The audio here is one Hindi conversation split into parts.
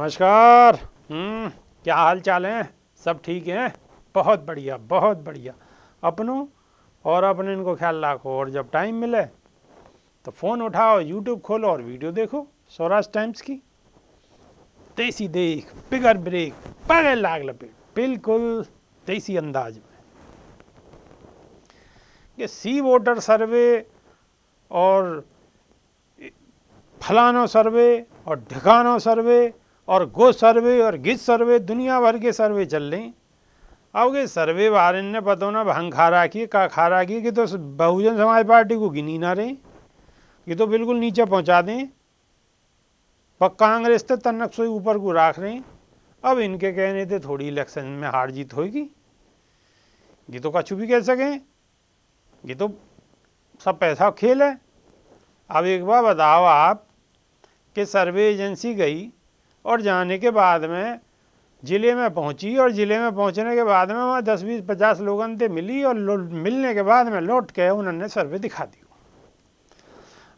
नमस्कार हम्म क्या हाल चाल हैं सब ठीक हैं बहुत बढ़िया बहुत बढ़िया अपनों और अपने इनको ख्याल रखो और जब टाइम मिले तो फ़ोन उठाओ यूट्यूब खोलो और वीडियो देखो स्वराज टाइम्स की देसी देख पिगर ब्रेक पगल लाग लपेट बिल्कुल देसी अंदाज में ये सी वोटर सर्वे और फलानो सर्वे और ढिकानो सर्वे और गो सर्वे और गिज सर्वे दुनिया भर के सर्वे चल रहे हैं अब ये सर्वे बारे ने बतौना भंग खा की का खा की कि तो बहुजन समाज पार्टी को गिनी ना रहे ये तो बिल्कुल नीचे पहुंचा दें पर कांग्रेस तो तनक सोई ऊपर को राख रहे अब इनके कहने थे थोड़ी इलेक्शन में हार जीत होगी ये तो कछु भी कह सकें ये तो सब पैसा खेल है अब एक बार बताओ आप कि सर्वे एजेंसी गई और जाने के बाद में ज़िले में पहुंची और ज़िले में पहुंचने के बाद में वहाँ दस बीस पचास लोगों से मिली और मिलने के बाद में लौट के उन्होंने सर्वे दिखा दी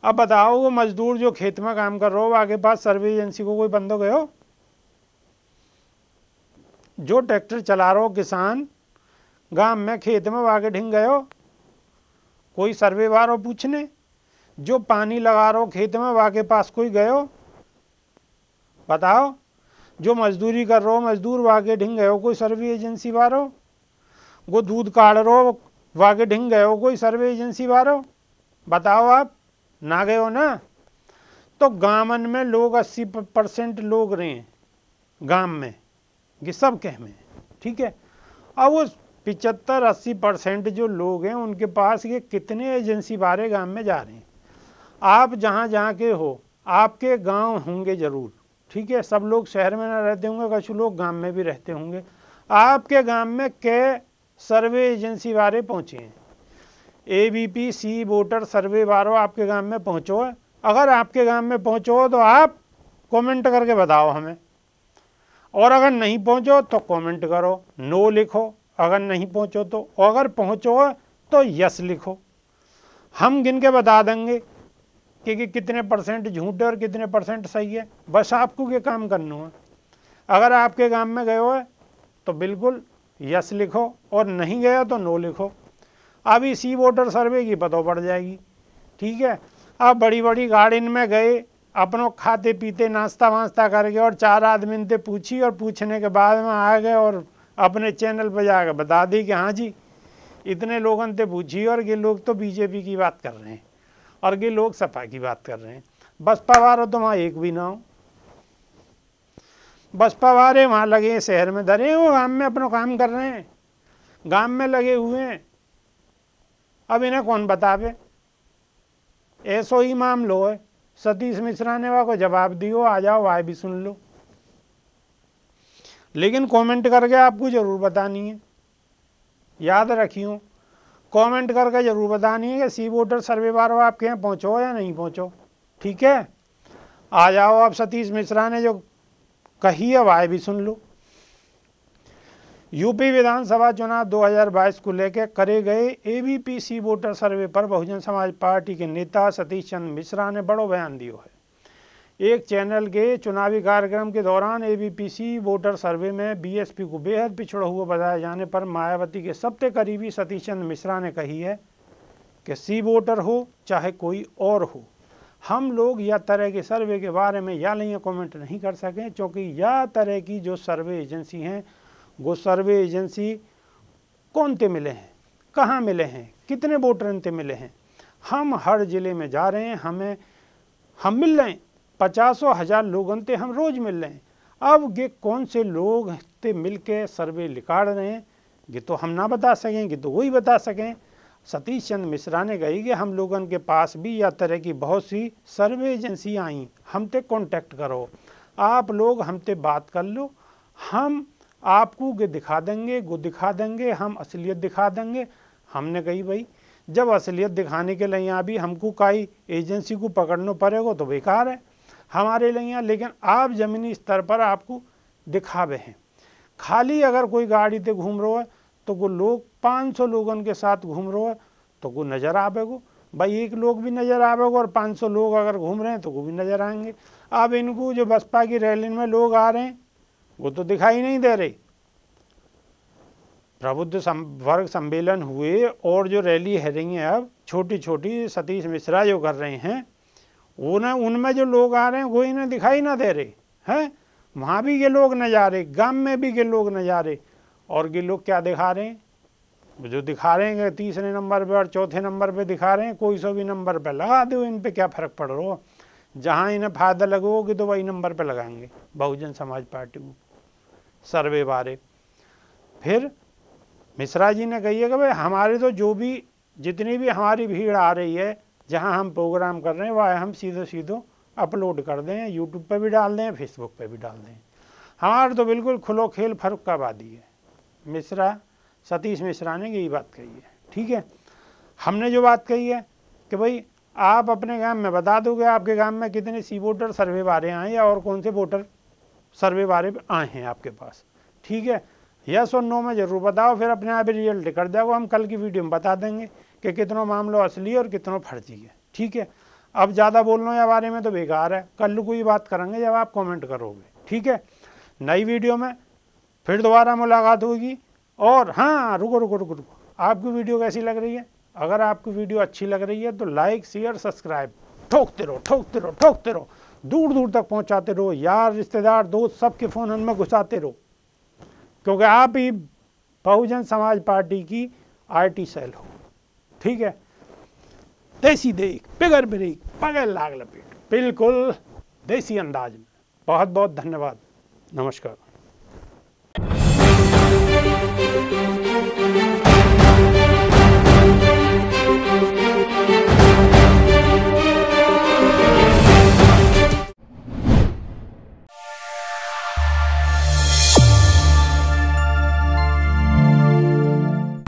अब बताओ वो मजदूर जो खेत में काम कर रहे हो आगे पास सर्वे एजेंसी को कोई बंदो गए हो जो ट्रैक्टर चला रहे हो किसान गांव में खेत में आगे ढिंग गए हो कोई सर्वे वार हो पूछने जो पानी लगा रहे हो खेत में वाके पास कोई गए हो बताओ जो मजदूरी कर रहो मजदूर वागे ढिंग गए हो कोई सर्वे एजेंसी वारो वो दूध काट रहो वागे ढिंग गए हो कोई सर्वे एजेंसी वारो बताओ आप ना गए हो ना तो गामन में लोग अस्सी परसेंट लोग रहे हैं गांव में ये सब कह में ठीक है अब उस पिचहत्तर अस्सी परसेंट जो लोग हैं उनके पास ये कितने एजेंसी बारे गांव में जा रहे हैं आप जहाँ जहाँ के हो आपके गांव होंगे ज़रूर ठीक है सब लोग शहर में ना रहते होंगे कुछ लोग गांव में भी रहते होंगे आपके गांव में के सर्वे एजेंसी वाले पहुँचे हैं A B P C voter survey वालों आपके गांव में पहुँचो है अगर आपके गांव में पहुँचो तो आप कमेंट करके बताओ हमें और अगर नहीं पहुँचो तो कमेंट करो नो लिखो अगर नहीं पहुँचो तो अगर पहुँचो तो यस लिखो हम गिन के बता देंगे कि, कि कितने परसेंट झूठे और कितने परसेंट सही है बस आपको ये काम करना है अगर आपके काम में गए हो तो बिल्कुल यस लिखो और नहीं गया तो नो लिखो अब इसी वोटर सर्वे की पता पड़ जाएगी ठीक है अब बड़ी बड़ी गार्डन में गए अपनों खाते पीते नाश्ता वास्ता करके और चार आदमी से तो पूछी और पूछने के बाद में आ गए और अपने चैनल पर जाकर बता दी कि हाँ जी इतने लोगों से तो पूछी और ये लोग तो बीजेपी की बात कर रहे हैं और ये लोग सपा की बात कर रहे हैं बसपा वालों तो वहाँ एक भी ना हो बसपा वाले वहाँ लगे शहर में धरे हो गांव में अपना काम कर रहे हैं गांव में लगे हुए हैं अब इन्हें कौन बतावे ऐसो ही मामलो है सतीश मिश्रा ने वहाँ को जवाब दियो आ जाओ आए भी सुन लो लेकिन कमेंट करके आपको ज़रूर बतानी है याद रखियो कमेंट करके ज़रूर है सी वोटर सर्वे बार आपके यहाँ पहुँचो या नहीं पहुँचो ठीक है आ जाओ आप सतीश मिश्रा ने जो कही है वाय भी सुन लो यूपी विधानसभा चुनाव 2022 को लेकर करे गए ए सी वोटर सर्वे पर बहुजन समाज पार्टी के नेता सतीश चंद्र मिश्रा ने बड़ो बयान दियो है एक चैनल के चुनावी कार्यक्रम के दौरान एबीपीसी वोटर सर्वे में बीएसपी को बेहद पिछड़ा हुआ बताए जाने पर मायावती के सबसे करीबी सतीश चंद्र मिश्रा ने कही है कि सी वोटर हो चाहे कोई और हो हम लोग यह तरह के सर्वे के बारे में या नहीं कमेंट नहीं कर सकें क्योंकि या तरह की जो सर्वे एजेंसी हैं वो सर्वे एजेंसी कौन ते मिले हैं कहाँ मिले हैं कितने वोटर इनते मिले हैं हम हर ज़िले में जा रहे हैं हमें हम मिल रहे हैं पचासों हज़ार लोगों ते हम रोज़ मिल रहे हैं अब ये कौन से लोग ते मिल के सर्वे निकाड़ रहे हैं ये तो हम ना बता सकें ये तो वही बता सकें सतीश चंद मिश्रा ने कही कि हम लोगों के पास भी या तरह की बहुत सी सर्वे एजेंसियाँ आई हम ते कॉन्टेक्ट करो आप लोग हम ते बात कर लो हम आपको ये दिखा देंगे वो दिखा देंगे हम असलियत दिखा देंगे हमने कही भाई जब असलियत दिखाने के लिए यहाँ भी हमको काई एजेंसी को पकड़ना पड़ेगा तो बेकार है हमारे लिए लेकिन आप ज़मीनी स्तर पर आपको दिखावे हैं खाली अगर कोई गाड़ी ते घूम रो है तो वो लोग 500 लोगों के साथ घूम रो है तो वो नज़र आवेगो भाई एक लोग भी नज़र आवेगो और 500 लोग अगर घूम रहे हैं तो वो भी नज़र आएंगे अब इनको जो बसपा की रैली में लोग आ रहे हैं वो तो दिखाई नहीं दे रही प्रबुद्ध सम, वर्ग सम्मेलन हुए और जो रैली है रही हैं अब छोटी छोटी सतीश मिश्रा जो कर रहे हैं वो उनमें जो लोग आ रहे हैं वो इन्हें दिखाई ना दे रहे हैं वहाँ भी ये लोग न जा रहे गम में भी ये लोग न जा रहे और ये लोग क्या दिखा रहे हैं जो दिखा रहे हैं तीसरे नंबर पे और चौथे नंबर पे दिखा रहे हैं कोई सो भी नंबर पे लगा दो इन पे क्या फ़र्क पड़ रहा हो जहाँ इन्हें फ़ायदा लगोगे तो वही नंबर पे लगाएंगे बहुजन समाज पार्टी को सर्वे बारे फिर मिश्रा जी ने कही है कि भाई हमारे तो जो भी जितनी भी हमारी भीड़ आ रही है जहाँ हम प्रोग्राम कर रहे हैं वह हम सीधे सीधे अपलोड कर दें यूट्यूब पर भी डाल दें फेसबुक पर भी डाल दें हमारे तो बिल्कुल खुलो खेल फर्क का वादी है मिश्रा सतीश मिश्रा ने यही बात कही है ठीक है हमने जो बात कही है कि भाई आप अपने गांव में बता दोगे आपके गांव में कितने सी वोटर सर्वे वाले आए या और कौन से वोटर सर्वे वाले आए हैं आपके पास ठीक है यस और नो में ज़रूर बताओ फिर अपने आप ही रिजल्ट कर जाओ हम कल की वीडियो में बता देंगे कि कितनों मामलों असली और कितनों फर्जी है ठीक है अब ज़्यादा बोलने या बारे में तो बेकार है कल को ही बात करेंगे जब आप कमेंट करोगे ठीक है नई वीडियो में फिर दोबारा मुलाकात होगी और हाँ रुको रुको रुको रुको आपकी वीडियो कैसी लग रही है अगर आपकी वीडियो अच्छी लग रही है तो लाइक शेयर सब्सक्राइब ठोकते रहो ठोकते रहो ठोकते रहो दूर दूर तक पहुँचाते रहो यार रिश्तेदार दोस्त सबके फ़ोन उनमें घुसाते रहो क्योंकि आप ही बहुजन समाज पार्टी की टी सेल हो ठीक है देसी देख बिगर ब्रेक पगल लाग लपेट बिल्कुल देसी अंदाज में बहुत बहुत धन्यवाद नमस्कार